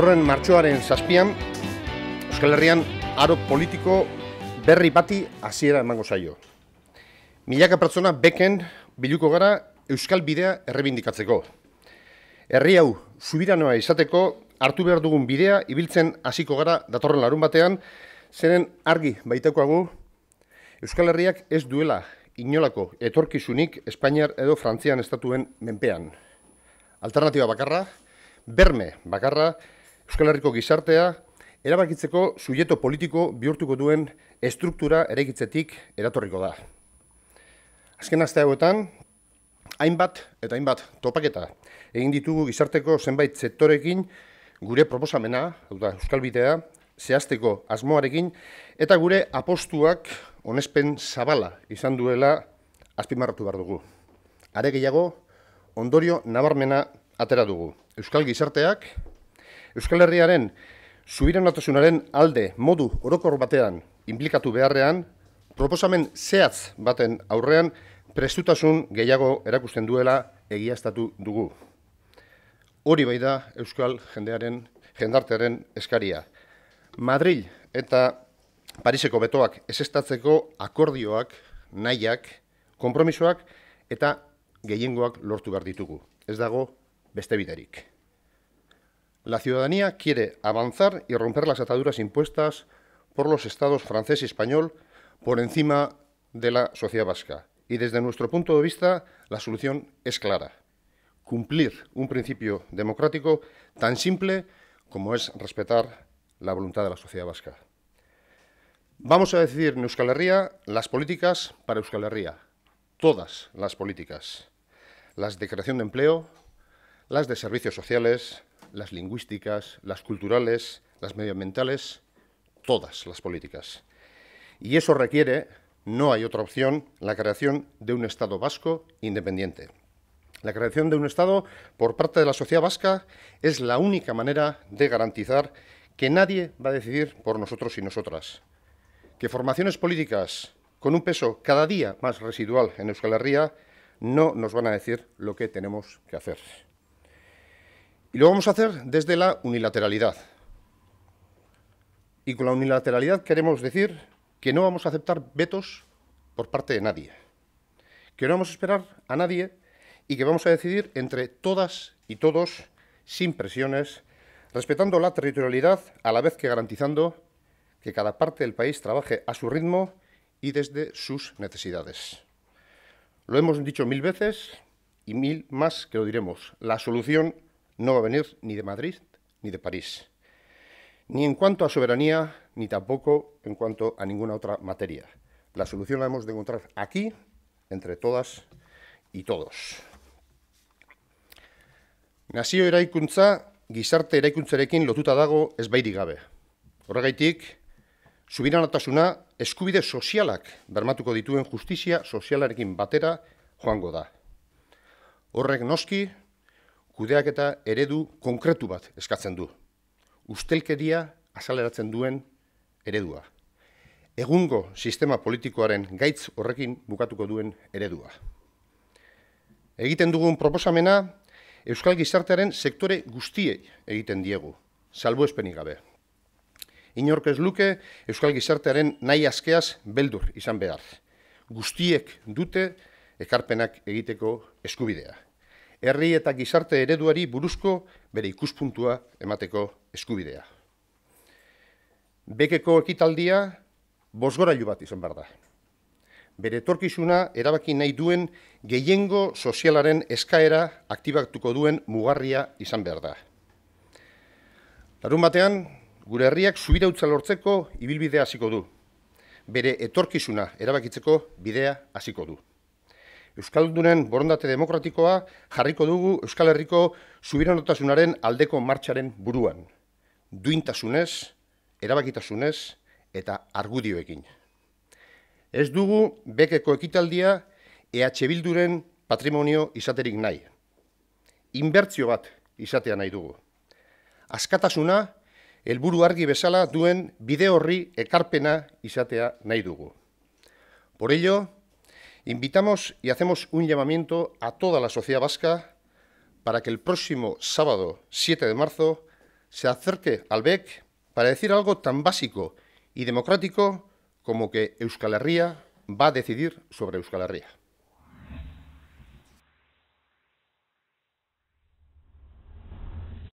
datorren martxoaren zazpian, Euskal Herrian aro politiko berri bati hasiera emango zaio. Milaka pertsona beken biluko gara Euskal Bidea errebindikatzeko. Herri hau, subiranoa izateko, hartu behar dugun bidea, ibiltzen hasiko gara datorren larun batean, zeren argi baitekoagu, Euskal Herriak ez duela inolako etorkizunik Espainiar edo Frantzian estatuen menpean. Alternatiba bakarra, berme bakarra, Euskal Herriko gizartea erabakitzeko sujeto politiko bihurtuko duen estruktura eregitzetik eratorriko da. Azken azte hainbat eta hainbat topaketa egin ditugu gizarteko zenbait sektorekin gure proposamena, Euskal Bitea, zehazteko asmoarekin eta gure apostuak onespen zabala izan duela azpimarratu behar dugu. Aregeiago, ondorio nabarmena atera dugu. Euskal Gizarteak, Euskal Herriaren zubiren atasunaren alde modu orokor batean implikatu beharrean, proposamen zehatz baten aurrean prestutasun gehiago erakusten duela egiaztatu dugu. Hori bai da Euskal jendearen jendartearen eskaria. Madrid eta Pariseko betoak esestatzeko akordioak, nahiak, kompromisoak eta gehiengoak lortu behar ditugu. Ez dago, beste biderik. La ciudadanía quiere avanzar y romper las ataduras impuestas por los estados francés y español por encima de la sociedad vasca. Y desde nuestro punto de vista, la solución es clara. Cumplir un principio democrático tan simple como es respetar la voluntad de la sociedad vasca. Vamos a decidir en Euskal Herria las políticas para Euskal Herria. Todas las políticas. Las de creación de empleo, las de servicios sociales, las lingüísticas, las culturales, las medioambientales, todas las políticas. Y eso requiere, no hay otra opción, la creación de un Estado vasco independiente. La creación de un Estado por parte de la sociedad vasca es la única manera de garantizar que nadie va a decidir por nosotros y nosotras. Que formaciones políticas con un peso cada día más residual en Euskal Herria no nos van a decir lo que tenemos que hacer. Y lo vamos a hacer desde la unilateralidad. Y con la unilateralidad queremos decir que no vamos a aceptar vetos por parte de nadie, que no vamos a esperar a nadie y que vamos a decidir entre todas y todos, sin presiones, respetando la territorialidad a la vez que garantizando que cada parte del país trabaje a su ritmo y desde sus necesidades. Lo hemos dicho mil veces y mil más que lo diremos. La solución no va a venir ni de Madrid ni de París. Ni en cuanto a soberanía, ni tampoco en cuanto a ninguna otra materia. La solución la hemos de encontrar aquí, entre todas y todos. Nazio eraikuntza, gizarte eraikuntzarekin lotuta dago ez bairi gabe. Horregaitik, subiranatasuna eskubide sozialak bermatuko dituen justizia sozialarekin batera joango da. Horrek noski, kudeak eta eredu konkretu bat eskatzen du. Ustelkeria azaleratzen duen eredua. Egungo sistema politikoaren gaitz horrekin bukatuko duen eredua. Egiten dugun proposamena, Euskal Gizartearen sektore guztiei egiten diegu, salbo espenik gabe. Inork ez luke, Euskal Gizartearen nahi askeaz beldur izan behar. Guztiek dute, ekarpenak egiteko eskubidea herri eta gizarte ereduari buruzko bere ikuspuntua emateko eskubidea. Bekeko ekitaldia bosgorailu bat izan behar da. Bere torkizuna erabaki nahi duen gehiengo sozialaren eskaera aktibatuko duen mugarria izan behar da. Darun batean, gure herriak zuirautza lortzeko ibilbidea hasiko du. Bere etorkizuna erabakitzeko bidea hasiko du. Euskaldunen borondate demokratikoa jarriko dugu Euskal Herriko subiranotasunaren aldeko martxaren buruan. Duintasunez, erabakitasunez eta argudioekin. Ez dugu bekeko ekitaldia EH Bilduren patrimonio izaterik nahi. Inbertzio bat izatea nahi dugu. Azkatasuna, helburu argi bezala duen bide horri ekarpena izatea nahi dugu. Por ello, Invitamos y hacemos un llamamiento a toda la sociedad vasca para que el próximo sábado 7 de marzo se acerque al BEC para decir algo tan básico y democrático como que Euskal Herria va a decidir sobre Euskal Herria.